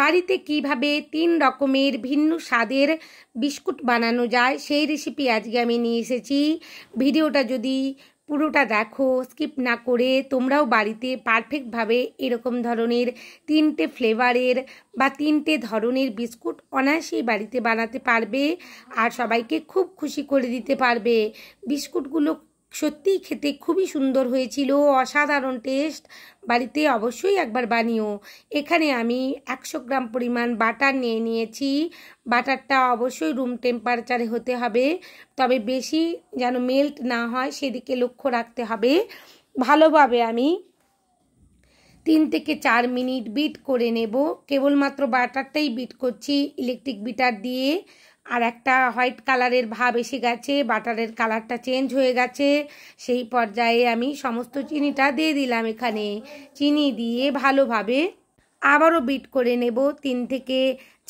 বাড়িতে কিভাবে তিন রকমের ভিন্ন স্বাদের বিস্কুট বানানো যায় সেই রেসিপি আজকে আমি নিয়ে এসেছি ভিডিওটা যদি পুরোটা দেখো স্কিপ না করে তোমরাও বাড়িতে পারফেক্টভাবে এরকম ধরনের তিনটে ফ্লেভারের বা তিনটে ধরনের বিস্কুট অনায়াসেই বাড়িতে বানাতে পারবে আর সবাইকে খুব খুশি করে দিতে পারবে বিস্কুটগুলো সত্যিই খেতে খুবই সুন্দর হয়েছিল অসাধারণ টেস্ট বাড়িতে অবশ্যই একবার বানিও এখানে আমি একশো গ্রাম পরিমাণ বাটার নিয়ে নিয়েছি বাটারটা অবশ্যই রুম টেম্পারেচারে হতে হবে তবে বেশি যেন মেল্ট না হয় সেদিকে লক্ষ্য রাখতে হবে ভালোভাবে আমি তিন থেকে চার মিনিট বিট করে নেব কেবলমাত্র বাটারটাই বিট করছি ইলেকট্রিক বিটার দিয়ে আর একটা হোয়াইট কালারের ভাব এসে গেছে বাটারের কালারটা চেঞ্জ হয়ে গেছে সেই পর্যায়ে আমি সমস্ত চিনিটা দিয়ে দিলাম এখানে চিনি দিয়ে ভালোভাবে আবারও বিট করে নেব তিন থেকে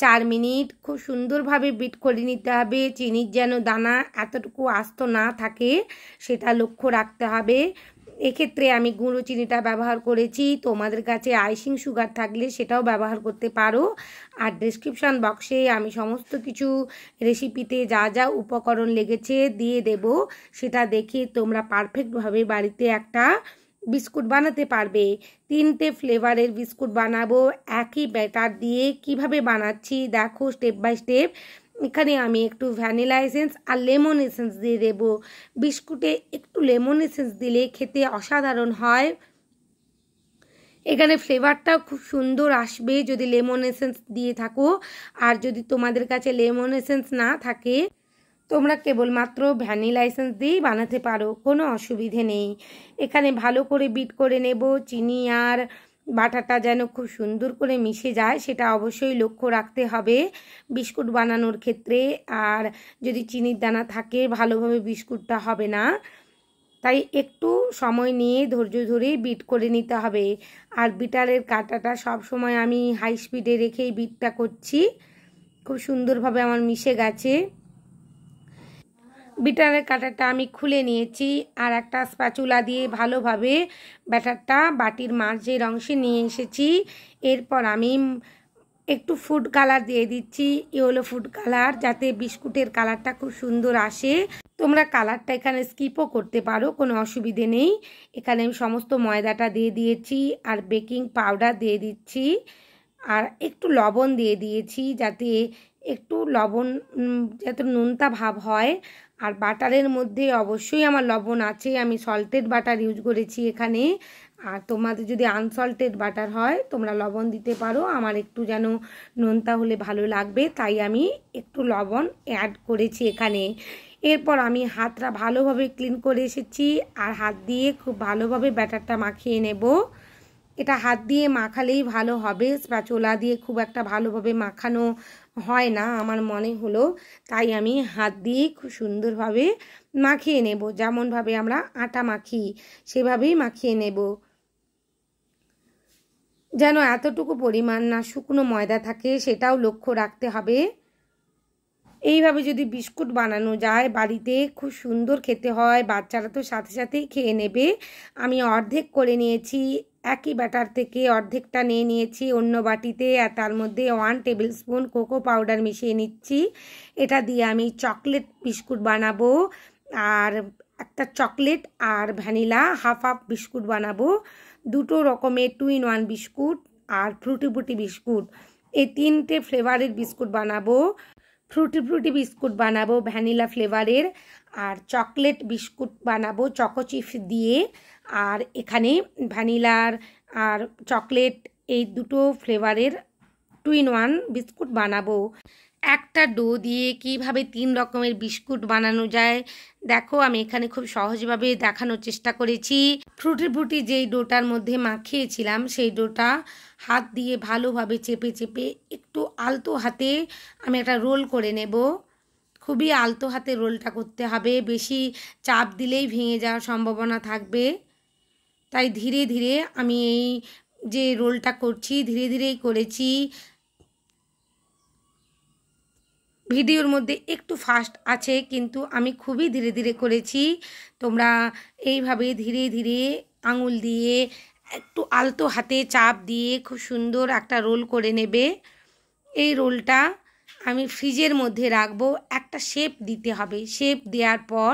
চার মিনিট খুব সুন্দরভাবে বিট করে নিতে হবে চিনির যেন দানা এতটুকু আস্ত না থাকে সেটা লক্ষ্য রাখতে হবে এক্ষেত্রে আমি গুঁড়ো চিনিটা ব্যবহার করেছি তোমাদের কাছে আইসিং সুগার থাকলে সেটাও ব্যবহার করতে পারো আর ডিসক্রিপশান বক্সে আমি সমস্ত কিছু রেসিপিতে যা যা উপকরণ লেগেছে দিয়ে দেব সেটা দেখে তোমরা পারফেক্টভাবে বাড়িতে একটা বিস্কুট বানাতে পারবে তিনটে ফ্লেভারের বিস্কুট বানাবো একই ব্যাটার দিয়ে কিভাবে বানাচ্ছি দেখো স্টেপ বাই স্টেপ এখানে আমি একটু ভ্যানিলা এসেন্স আর লেমন এসেন্স দিয়ে দেব বিস্কুটে একটু লেমন এসেন্স দিলে খেতে অসাধারণ হয় এখানে ফ্লেভারটাও খুব সুন্দর আসবে যদি লেমন এসেন্স দিয়ে থাকো আর যদি তোমাদের কাছে লেমন এসেন্স না থাকে তোমরা কেবলমাত্র ভ্যানিলা এসেন্স দিয়েই বানাতে পারো কোনো অসুবিধে নেই এখানে ভালো করে বিট করে নেব চিনি আর বাটাটা যেন খুব সুন্দর করে মিশে যায় সেটা অবশ্যই লক্ষ্য রাখতে হবে বিস্কুট বানানোর ক্ষেত্রে আর যদি চিনির দানা থাকে ভালোভাবে বিস্কুটটা হবে না তাই একটু সময় নিয়ে ধৈর্য ধরে বিট করে নিতে হবে আর বিটারের কাটাটা সব সময় আমি হাই স্পিডে রেখেই বিটটা করছি খুব সুন্দরভাবে আমার মিশে গেছে বিটারের কাটারটা আমি খুলে নিয়েছি আর একটা স্প্যাচুলা দিয়ে ভালোভাবে ব্যাটারটা বাটির মাঝের অংশে নিয়ে এসেছি এরপর আমি একটু ফুড কালার দিয়ে দিচ্ছি ইয়েলো ফুড কালার যাতে বিস্কুটের কালারটা খুব সুন্দর আসে তোমরা কালারটা এখানে স্কিপও করতে পারো কোনো অসুবিধে নেই এখানে আমি সমস্ত ময়দাটা দিয়ে দিয়েছি আর বেকিং পাউডার দিয়ে দিচ্ছি আর একটু লবণ দিয়ে দিয়েছি যাতে একটু লবণ যাতে নুনতা ভাব হয় আর বাটারের মধ্যে অবশ্যই আমার লবণ আছে আমি সল্টেড বাটার ইউজ করেছি এখানে আর তোমাদের যদি আনসল্টেড বাটার হয় তোমরা লবণ দিতে পারো আমার একটু যেন নোনতা হলে ভালো লাগবে তাই আমি একটু লবণ অ্যাড করেছি এখানে এরপর আমি হাতটা ভালোভাবে ক্লিন করে এসেছি আর হাত দিয়ে খুব ভালোভাবে ব্যাটারটা মাখিয়ে নেব এটা হাত দিয়ে মাখালেই ভালো হবে স্প্যাচোলা দিয়ে খুব একটা ভালোভাবে মাখানো হয় না আমার মনে হলো তাই আমি হাত দিয়ে খুব সুন্দরভাবে মাখিয়ে নেব যেমনভাবে আমরা আটা মাখি সেভাবেই মাখিয়ে নেব যেন এতটুকু পরিমাণ না শুকনো ময়দা থাকে সেটাও লক্ষ্য রাখতে হবে এইভাবে যদি বিস্কুট বানানো যায় বাড়িতে খুব সুন্দর খেতে হয় বাচ্চারা তো সাথে সাথেই খেয়ে নেবে আমি অর্ধেক করে নিয়েছি একই ব্যাটার থেকে অর্ধেকটা নিয়ে নিয়েছি অন্য বাটিতে আর তার মধ্যে one tablespoon cocoa powder মিশিয়ে নিচ্ছি এটা দিয়ে আমি চকলেট বিস্কুট বানাবো আর একটা চকলেট আর ভ্যানিলা হাফ হাফ বিস্কুট বানাবো দুটো রকমের টু ইন ওয়ান বিস্কুট আর ফ্রুটি ফ্রুটি বিস্কুট এই তিনটে ফ্লেভারের বিস্কুট বানাবো ফ্রুটি ফ্রুটি বিস্কুট বানাবো ভ্যানিলা ফ্লেভারের আর চকলেট বিস্কুট বানাবো চকো চিপস দিয়ে আর এখানে ভ্যানিলার আর চকলেট এই দুটো ফ্লেভারের টু ইন ওয়ান বিস্কুট বানাবো একটা ডো দিয়ে কিভাবে তিন রকমের বিস্কুট বানানো যায় দেখো আমি এখানে খুব সহজভাবে দেখানোর চেষ্টা করেছি ফ্রুটি ফ্রুটি যেই ডোটার মধ্যে মাখিয়েছিলাম সেই ডোটা হাত দিয়ে ভালোভাবে চেপে চেপে একটু আলতো হাতে আমি একটা রোল করে নেব খুবই আলতো হাতে রোলটা করতে হবে বেশি চাপ দিলেই ভেঙে যাওয়ার সম্ভাবনা থাকবে তাই ধীরে ধীরে আমি এই যে রোলটা করছি ধীরে ধীরেই করেছি ভিডিওর মধ্যে একটু ফাস্ট আছে কিন্তু আমি খুবই ধীরে ধীরে করেছি তোমরা এইভাবে ধীরে ধীরে আঙুল দিয়ে একটু আলতো হাতে চাপ দিয়ে খুব সুন্দর একটা রোল করে নেবে এই রোলটা আমি ফ্রিজের মধ্যে রাখবো একটা শেপ দিতে হবে শেপ দেওয়ার পর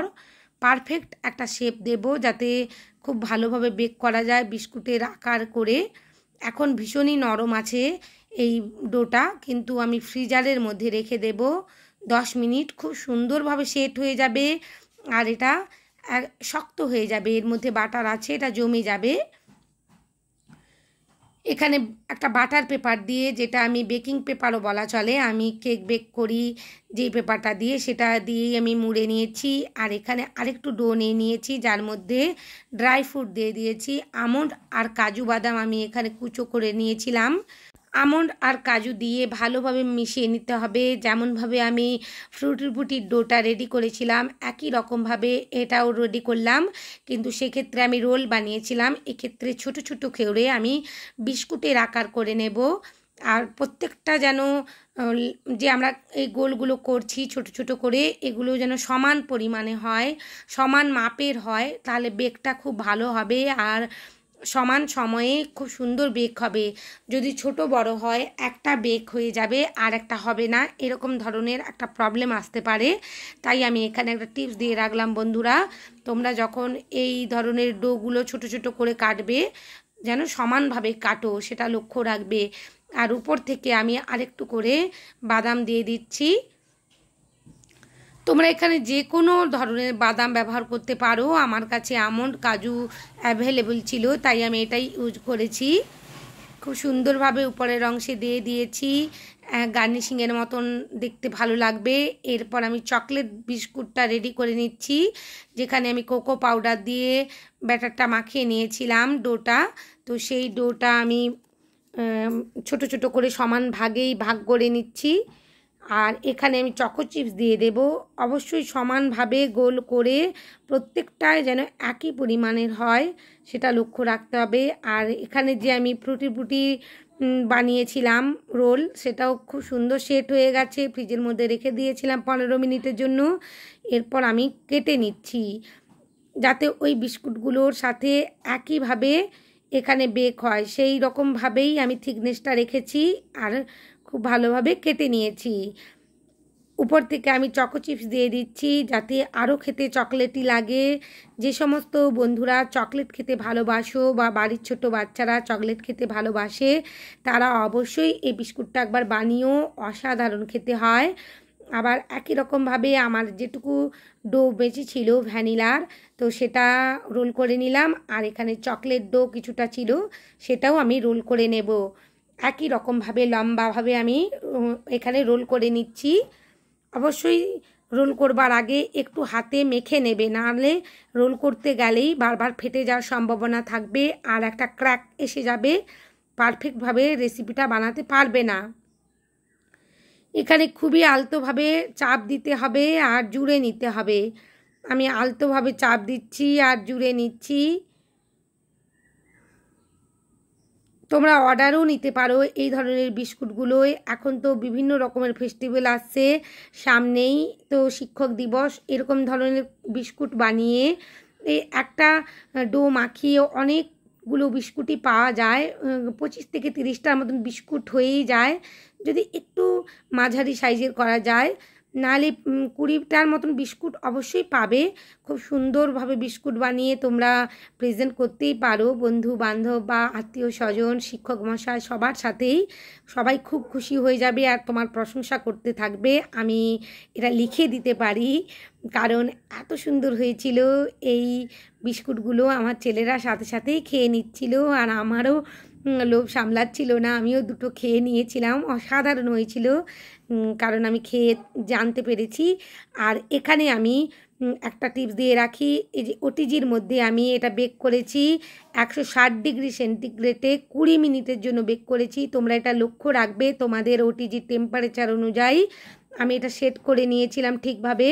পারফেক্ট একটা শেপ দেব যাতে খুব ভালোভাবে বেক করা যায় বিস্কুটের আকার করে এখন ভীষণই নরম আছে এই ডোটা কিন্তু আমি ফ্রিজারের মধ্যে রেখে দেব দশ মিনিট খুব সুন্দরভাবে সেট হয়ে যাবে আর এটা শক্ত হয়ে যাবে এর মধ্যে বাটার আছে এটা জমে যাবে এখানে একটা বাটার পেপার দিয়ে যেটা আমি বেকিং পেপারও বলা চলে আমি কেক বেক করি যে পেপারটা দিয়ে সেটা দিয়েই আমি মুড়ে নিয়েছি আর এখানে আরেকটু ডো নিয়ে নিয়েছি যার মধ্যে ড্রাই ফ্রুট দিয়ে দিয়েছি আমন্ড আর কাজু বাদাম আমি এখানে কুচো করে নিয়েছিলাম আমন্ড আর কাজু দিয়ে ভালোভাবে মিশিয়ে নিতে হবে যেমনভাবে আমি ফ্রুটি ফুটির ডোটা রেডি করেছিলাম একই রকমভাবে এটাও রেডি করলাম কিন্তু সেক্ষেত্রে আমি রোল বানিয়েছিলাম এক্ষেত্রে ছোট ছোট খেউড়ে আমি বিস্কুটের আকার করে নেব আর প্রত্যেকটা যেন যে আমরা এই গোলগুলো করছি ছোট ছোট করে এগুলো যেন সমান পরিমাণে হয় সমান মাপের হয় তাহলে বেগটা খুব ভালো হবে আর সমান সময়ে খুব সুন্দর বেক হবে যদি ছোট বড় হয় একটা বেক হয়ে যাবে আর একটা হবে না এরকম ধরনের একটা প্রবলেম আসতে পারে তাই আমি এখানে একটা টিপস দিয়ে রাখলাম বন্ধুরা তোমরা যখন এই ধরনের ডোগুলো ছোট ছোট করে কাটবে যেন সমানভাবে কাটো সেটা লক্ষ্য রাখবে আর উপর থেকে আমি আরেকটু করে বাদাম দিয়ে দিচ্ছি তোমরা এখানে যে কোনো ধরনের বাদাম ব্যবহার করতে পারো আমার কাছে আমন্ড কাজু অ্যাভেলেবল ছিল তাই আমি এটাই ইউজ করেছি খুব সুন্দরভাবে উপরের অংশে দিয়ে দিয়েছি গার্নিশিংয়ের মতন দেখতে ভালো লাগবে এরপর আমি চকলেট বিস্কুটটা রেডি করে নিচ্ছি যেখানে আমি কোকো পাউডার দিয়ে ব্যাটারটা মাখিয়ে নিয়েছিলাম ডোটা তো সেই ডোটা আমি ছোট ছোট করে সমান ভাগেই ভাগ করে নিচ্ছি আর এখানে আমি চকো চিপস দিয়ে দেব অবশ্যই সমানভাবে গোল করে প্রত্যেকটায় যেন একই পরিমাণের হয় সেটা লক্ষ্য রাখতে হবে আর এখানে যে আমি ফ্রুটি ফুটি বানিয়েছিলাম রোল সেটাও খুব সুন্দর সেট হয়ে গেছে ফ্রিজের মধ্যে রেখে দিয়েছিলাম পনেরো মিনিটের জন্য এরপর আমি কেটে নিচ্ছি যাতে ওই বিস্কুটগুলোর সাথে একইভাবে এখানে বেক হয় সেই রকমভাবেই আমি থিকনেসটা রেখেছি আর খুব ভালোভাবে কেটে নিয়েছি উপর থেকে আমি চকো চিপস দিয়ে দিচ্ছি যাতে আরও খেতে চকলেটই লাগে যে সমস্ত বন্ধুরা চকলেট খেতে ভালোবাসো বা বাড়ির ছোট বাচ্চারা চকলেট খেতে ভালোবাসে তারা অবশ্যই এই বিস্কুটটা একবার বানিয়েও অসাধারণ খেতে হয় আবার একই রকমভাবে আমার যেটুকু ডো বেঁচে ছিল ভ্যানিলার তো সেটা রোল করে নিলাম আর এখানে চকলেট ডো কিছুটা ছিল সেটাও আমি রোল করে নেব একই রকমভাবে লম্বাভাবে আমি এখানে রোল করে নিচ্ছি অবশ্যই রোল করবার আগে একটু হাতে মেখে নেবে নাহলে রোল করতে গেলেই বারবার ফেটে যাওয়ার সম্ভাবনা থাকবে আর একটা ক্র্যাক এসে যাবে পারফেক্টভাবে রেসিপিটা বানাতে পারবে না এখানে খুবই আলতোভাবে চাপ দিতে হবে আর জুড়ে নিতে হবে আমি আলতোভাবে চাপ দিচ্ছি আর জুড়ে নিচ্ছি তোমরা অর্ডারও নিতে পারো এই ধরনের বিস্কুটগুলোয় এখন তো বিভিন্ন রকমের ফেস্টিভ্যাল আসছে সামনেই তো শিক্ষক দিবস এরকম ধরনের বিস্কুট বানিয়ে একটা ডো মাখিয়ে অনেক গুলো বিস্কুটই পাওয়া যায় পঁচিশ থেকে তিরিশটার মতন বিস্কুট হয়েই যায় যদি একটু মাঝারি সাইজের করা যায় নালে কুড়িটার মতন বিস্কুট অবশ্যই পাবে খুব সুন্দরভাবে বিস্কুট বানিয়ে তোমরা প্রেজেন্ট করতেই পারো বন্ধু বান্ধব বা আত্মীয় স্বজন শিক্ষক মশাই সবার সাথেই সবাই খুব খুশি হয়ে যাবে আর তোমার প্রশংসা করতে থাকবে আমি এটা লিখে দিতে পারি কারণ এত সুন্দর হয়েছিল এই বিস্কুটগুলো আমার ছেলেরা সাথে সাথেই খেয়ে নিচ্ছিল আর আমারও লোভ সামলাচ্ছিল না আমিও দুটো খেয়ে নিয়েছিলাম অসাধারণ হয়েছিল কারণ আমি খেয়ে জানতে পেরেছি আর এখানে আমি একটা টিপস দিয়ে রাখি এই যে ওটিজির মধ্যে আমি এটা বেক করেছি একশো ষাট ডিগ্রি সেন্টিগ্রেডে কুড়ি মিনিটের জন্য বেক করেছি তোমরা এটা লক্ষ্য রাখবে তোমাদের ওটিজির টেম্পারেচার অনুযায়ী আমি এটা সেট করে নিয়েছিলাম ঠিকভাবে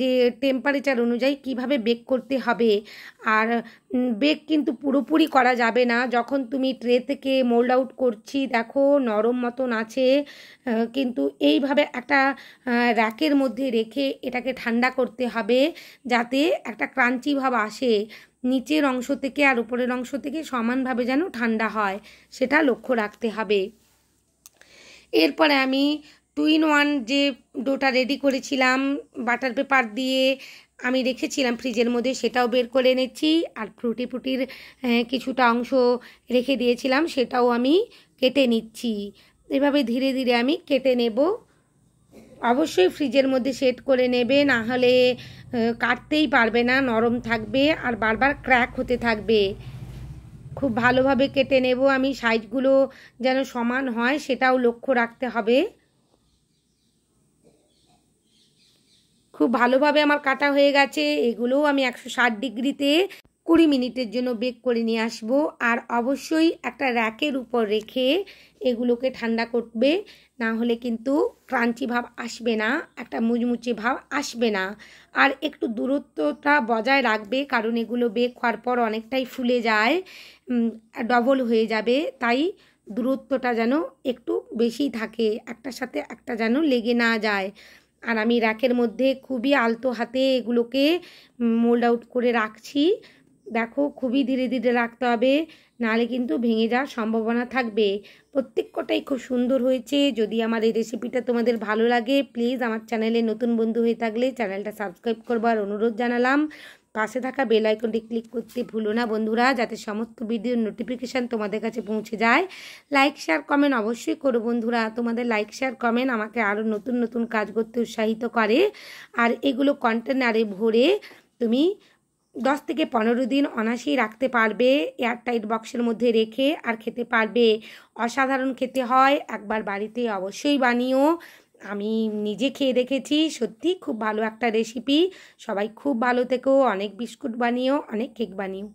যে টেম্পারেচার অনুযায়ী কিভাবে বেক করতে হবে আর বেক কিন্তু পুরোপুরি করা যাবে না যখন তুমি ট্রে থেকে মোল্ড আউট করছি দেখো নরম মতন আছে কিন্তু এইভাবে একটা র্যাকের মধ্যে রেখে এটাকে ঠান্ডা করতে হবে যাতে একটা ক্রাঞ্চি ভাব আসে নিচের অংশ থেকে আর উপরের অংশ থেকে সমানভাবে যেন ঠান্ডা হয় সেটা লক্ষ্য রাখতে হবে এরপরে আমি টু ইন ওয়ান যে ডোটা রেডি করেছিলাম বাটার পেপার দিয়ে আমি রেখেছিলাম ফ্রিজের মধ্যে সেটাও বের করে এনেছি আর ফ্রুটি ফুটির কিছুটা অংশ রেখে দিয়েছিলাম সেটাও আমি কেটে নিচ্ছি এভাবে ধীরে ধীরে আমি কেটে নেব অবশ্যই ফ্রিজের মধ্যে সেট করে নেবে না হলে কাটতেই পারবে না নরম থাকবে আর বারবার ক্র্যাক হতে থাকবে খুব ভালোভাবে কেটে নেব আমি সাইজগুলো যেন সমান হয় সেটাও লক্ষ্য রাখতে হবে খুব ভালোভাবে আমার কাটা হয়ে গেছে এগুলোও আমি একশো ষাট ডিগ্রিতে কুড়ি মিনিটের জন্য বেক করে নিয়ে আসব আর অবশ্যই একটা র্যাকের উপর রেখে এগুলোকে ঠান্ডা করবে না হলে কিন্তু ক্রাঞ্চি ভাব আসবে না একটা মুচমুচে ভাব আসবে না আর একটু দূরত্বটা বজায় রাখবে কারণ এগুলো বেক হওয়ার পর অনেকটাই ফুলে যায় ডবল হয়ে যাবে তাই দূরত্বটা যেন একটু বেশি থাকে একটার সাথে একটা যেন লেগে না যায় আর আমি র্যাকের মধ্যে খুবই আলতো হাতে এগুলোকে মোল্ড আউট করে রাখছি দেখো খুবই ধীরে ধীরে রাখতে হবে নাহলে কিন্তু ভেঙে যাওয়ার সম্ভাবনা থাকবে প্রত্যেক কটাই খুব সুন্দর হয়েছে যদি আমার এই রেসিপিটা তোমাদের ভালো লাগে প্লিজ আমার চ্যানেলে নতুন বন্ধু হয়ে থাকলে চ্যানেলটা সাবস্ক্রাইব করবার অনুরোধ জানালাম পাশে থাকা বেল আইকনটি ক্লিক করতে ভুলো না বন্ধুরা যাতে সমস্ত ভিডিওর নোটিফিকেশান তোমাদের কাছে পৌঁছে যায় লাইক শেয়ার কমেন্ট অবশ্যই করো বন্ধুরা তোমাদের লাইক শেয়ার কমেন্ট আমাকে আরও নতুন নতুন কাজ করতে উৎসাহিত করে আর এগুলো কন্টেনারে ভরে তুমি দশ থেকে পনেরো দিন অনাসেই রাখতে পারবে এয়ারটাইট বক্সের মধ্যে রেখে আর খেতে পারবে অসাধারণ খেতে হয় একবার বাড়িতে অবশ্যই বানিও আমি নিজে খেয়ে দেখেছি সত্যি খুব ভালো একটা রেসিপি সবাই খুব ভালো থেকো অনেক বিস্কুট বানিও অনেক কেক বানিও